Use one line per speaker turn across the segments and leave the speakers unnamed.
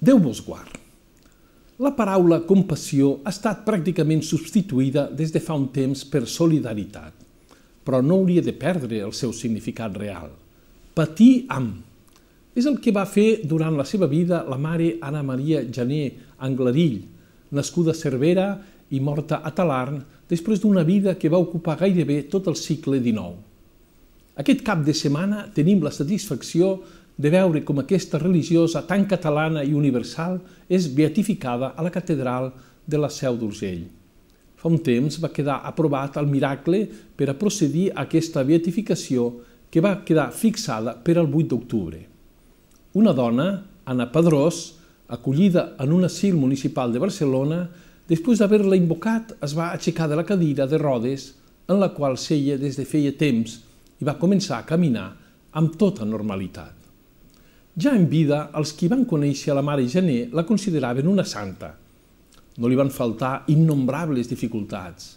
Déu vos guard. La paraula compassió ha estat pràcticament substituïda des de fa un temps per solidaritat, però no hauria de perdre el seu significat real. Patir amb. És el que va fer durant la seva vida la mare Anna Maria Jané Anglarill, nascuda a Cervera i morta a Talarn després d'una vida que va ocupar gairebé tot el segle XIX. Aquest cap de setmana tenim la satisfacció de de veure com aquesta religiosa tan catalana i universal és beatificada a la catedral de la Seu d'Urgell. Fa un temps va quedar aprovat el miracle per a procedir a aquesta beatificació que va quedar fixada per al 8 d'octubre. Una dona, Anna Pedrós, acollida en un asil municipal de Barcelona, després d'haver-la invocat es va aixecar de la cadira de rodes en la qual seia des de feia temps i va començar a caminar amb tota normalitat. Ja en vida, els qui van conèixer la Mare Gener la consideraven una santa. No li van faltar innombrables dificultats.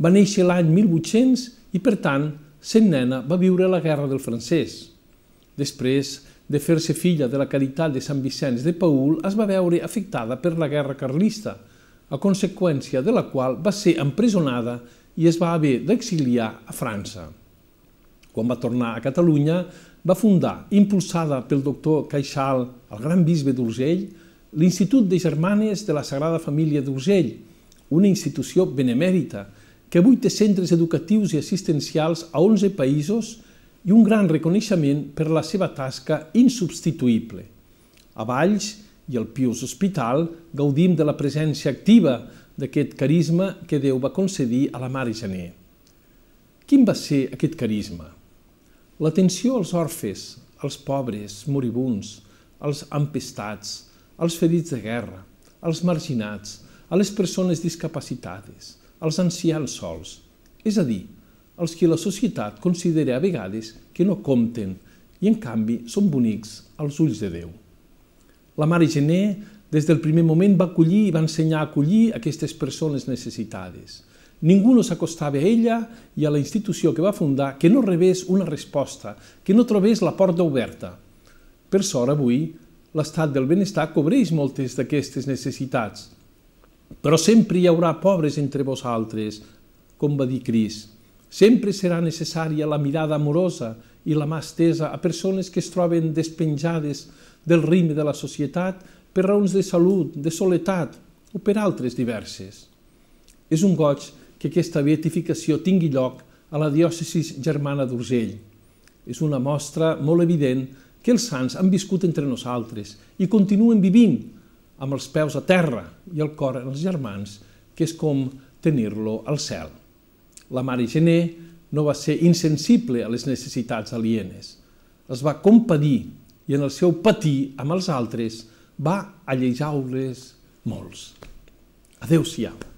Va néixer l'any 1800 i, per tant, sent nena, va viure la Guerra del Francès. Després de fer-se filla de la Caritat de Sant Vicenç de Paül, es va veure afectada per la Guerra Carlista, a conseqüència de la qual va ser empresonada i es va haver d'exiliar a França. Quan va tornar a Catalunya, va fundar, impulsada pel doctor Caixal, el gran bisbe d'Urgell, l'Institut de Germanes de la Sagrada Família d'Urgell, una institució benemèrita que avui té centres educatius i assistencials a 11 països i un gran reconeixement per la seva tasca insubstituïble. A Valls i al Pius Hospital gaudim de la presència activa d'aquest carisma que Déu va concedir a la Mare Gené. Quin va ser aquest carisma? L'atenció als orfes, als pobres, moribuns, als empestats, als ferits de guerra, als marginats, a les persones discapacitades, als ancians sols, és a dir, els que la societat considera a vegades que no compten i, en canvi, són bonics als ulls de Déu. La Mare Gené, des del primer moment, va acollir i va ensenyar a acollir aquestes persones necessitades – Ningú no s'acostava a ella i a la institució que va fundar que no rebés una resposta, que no trobés la porta oberta. Per sort, avui, l'estat del benestar cobreix moltes d'aquestes necessitats. Però sempre hi haurà pobres entre vosaltres, com va dir Cris. Sempre serà necessària la mirada amorosa i la mà estesa a persones que es troben despenjades del ritme de la societat per raons de salut, de soledat o per altres diverses. És un goig que aquesta beatificació tingui lloc a la diòcesi germana d'Urgell. És una mostra molt evident que els sants han viscut entre nosaltres i continuen vivint amb els peus a terra i el cor en els germans, que és com tenir-lo al cel. La Mare Gené no va ser insensible a les necessitats alienes. Es va compadir i en el seu patir amb els altres va alleijar les molts. Adéu-siau.